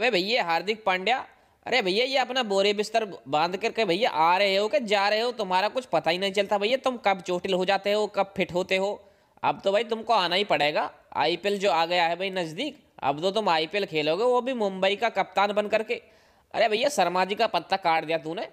अबे भैया हार्दिक पांड्या अरे भैया ये अपना बोरे बिस्तर बांध करके भैया आ रहे हो क्या जा रहे हो तुम्हारा कुछ पता ही नहीं चलता भैया तुम कब चोटिल हो जाते हो कब फिट होते हो अब तो भाई तुमको आना ही पड़ेगा आईपीएल जो आ गया है भाई नज़दीक अब तो तुम आईपीएल खेलोगे वो भी मुंबई का कप्तान बन करके अरे भैया शर्मा जी का पत्ता काट दिया तूने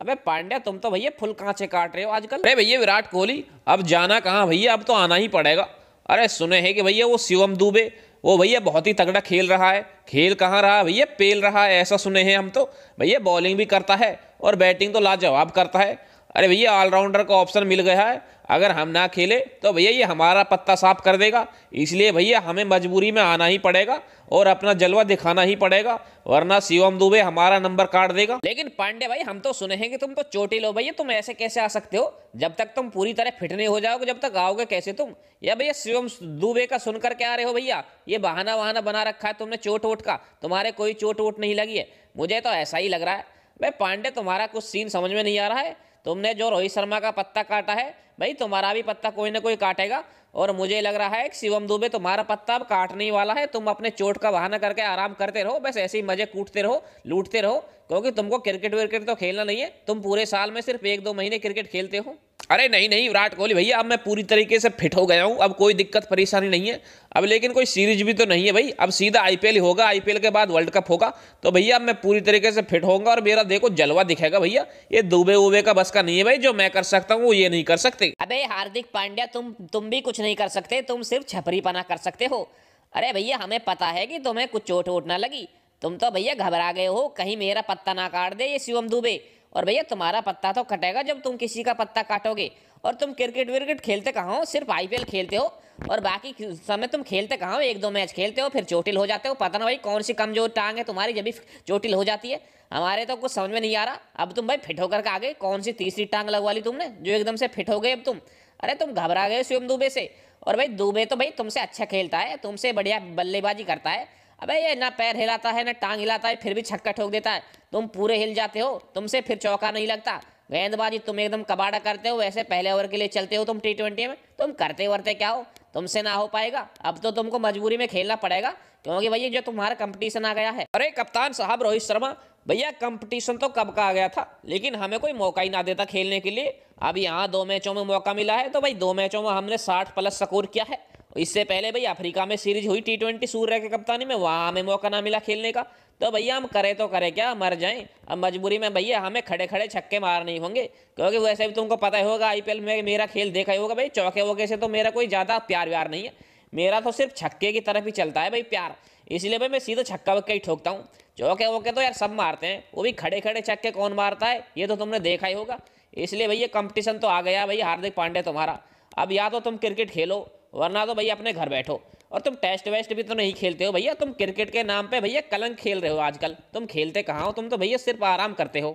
अबे पांड्या तुम तो भैया फुल कांचे काट रहे हो आजकल अरे भैया विराट कोहली अब जाना कहाँ भैया अब तो आना ही पड़ेगा अरे सुने हैं कि भैया वो शिवम दुबे वो भैया बहुत ही तगड़ा खेल रहा है खेल कहाँ रहा भैया पेल रहा है ऐसा सुने हैं हम तो भैया बॉलिंग भी करता है और बैटिंग तो लाजवाब करता है अरे भैया ऑलराउंडर का ऑप्शन मिल गया है अगर हम ना खेले तो भैया ये हमारा पत्ता साफ कर देगा इसलिए भैया हमें मजबूरी में आना ही पड़ेगा और अपना जलवा दिखाना ही पड़ेगा वरना शिवम दुबे हमारा नंबर काट देगा लेकिन पांडे भाई हम तो सुने हैं कि तुम तो चोटी लो भैया तुम ऐसे कैसे आ सकते हो जब तक तुम पूरी तरह फिट नहीं हो जाओगे जब तक आओगे कैसे तुम या भैया शिवम दुबे का सुनकर क्या आ रहे हो भैया ये बहाना वहाना बना रखा है तुमने चोट वोट का तुम्हारे कोई चोट वोट नहीं लगी है मुझे तो ऐसा ही लग रहा है भाई पांडे तुम्हारा कुछ सीन समझ में नहीं आ रहा है तुमने जो रोहित शर्मा का पत्ता काटा है भाई तुम्हारा भी पत्ता कोई ना कोई काटेगा और मुझे लग रहा है कि शिवम दुबे तुम्हारा पत्ता अब काटने वाला है तुम अपने चोट का बहाना करके आराम करते रहो बस ऐसे ही मजे कूटते रहो लूटते रहो क्योंकि तुमको क्रिकेट विकेट तो खेलना नहीं है तुम पूरे साल में सिर्फ एक दो महीने क्रिकेट खेलते हो अरे नहीं नहीं विराट कोहली भैया अब मैं पूरी तरीके से फिट हो गया हूँ अब कोई दिक्कत परेशानी नहीं है अब लेकिन कोई सीरीज भी तो नहीं है भाई अब सीधा आईपीएल ही होगा आईपीएल के बाद वर्ल्ड कप होगा तो भैया अब मैं पूरी तरीके से फिट होऊंगा और मेरा देखो जलवा दिखेगा भैया ये दुबे उबे का बस का नहीं है भाई जो मैं कर सकता हूँ वो ये नहीं कर सकते अरे हार्दिक पांड्या तुम तुम भी कुछ नहीं कर सकते तुम सिर्फ छपरी पना कर सकते हो अरे भैया हमें पता है कि तुम्हें कुछ चोट वोट ना लगी तुम तो भैया घबरा गए हो कहीं मेरा पत्ता ना काट दे ये शिवम दुबे और भैया तुम्हारा पत्ता तो कटेगा जब तुम किसी का पत्ता काटोगे और तुम क्रिकेट विकेट खेलते कहाँ हो सिर्फ आई खेलते हो और बाकी समय तुम खेलते कहाँ हो एक दो मैच खेलते हो फिर चोटिल हो जाते हो पता ना भाई कौन सी कमजोर टांग है तुम्हारी जब भी चोटिल हो जाती है हमारे तो कुछ समझ में नहीं आ रहा अब तुम भाई फिट होकर के आ गए कौन सी तीसरी टांग लगवा ली तुमने जो एकदम से फिट हो गए अब तुम अरे तुम घबरा गए स्वयं दुबे से और भाई दुबे तो भाई तुमसे अच्छा खेलता है तुमसे बढ़िया बल्लेबाजी करता है अबे ये ना पैर हिलाता है ना टांग हिलाता है फिर भी छक्का ठोक देता है तुम पूरे हिल जाते हो तुमसे फिर चौका नहीं लगता गेंदबाजी तुम एकदम कबाड़ा करते हो वैसे पहले ओवर के लिए चलते हो तुम टी ट्वेंटी में तुम करते वरते क्या हो तुमसे ना हो पाएगा अब तो तुमको मजबूरी में खेलना पड़ेगा क्योंकि भैया जो तुम्हारा कंपटीशन आ गया है अरे कप्तान साहब रोहित शर्मा भैया कंपटीशन तो कब का आ गया था लेकिन हमें कोई मौका ही ना देता खेलने के लिए अब यहाँ दो मैचों में मौका मिला है तो भाई दो मैचों में हमने साठ प्लस स्कोर किया है इससे पहले भाई अफ्रीका में सीरीज हुई टी ट्वेंटी सूर्य के कप्तानी में वहाँ हमें मौका ना मिला खेलने का तो भैया हम करें तो करें क्या मर जाएं अब मजबूरी में भैया हमें खड़े खड़े छक्के मारने होंगे क्योंकि वैसे भी तुमको पता ही होगा आईपीएल में मेरा खेल देखा ही होगा भाई चौके वोके से तो मेरा कोई ज़्यादा प्यार व्यार नहीं है मेरा तो सिर्फ छक्के की तरफ ही चलता है भाई प्यार इसलिए भाई मैं सीधा छक्का वक्का ही ठोकता हूँ चौके वोके तो यार सब मारते हैं वो भी खड़े खड़े छक्के कौन मारता है ये तो तुमने देखा ही होगा इसलिए भैया कंपटीशन तो आ गया भाई हार्दिक पांडे तुम्हारा अब या तो तुम क्रिकेट खेलो वरना तो भैया अपने घर बैठो और तुम टेस्ट वेस्ट भी तो नहीं खेलते हो भैया तुम क्रिकेट के नाम पे भैया कलंक खेल रहे हो आजकल तुम खेलते कहाँ हो तुम तो भैया सिर्फ आराम करते हो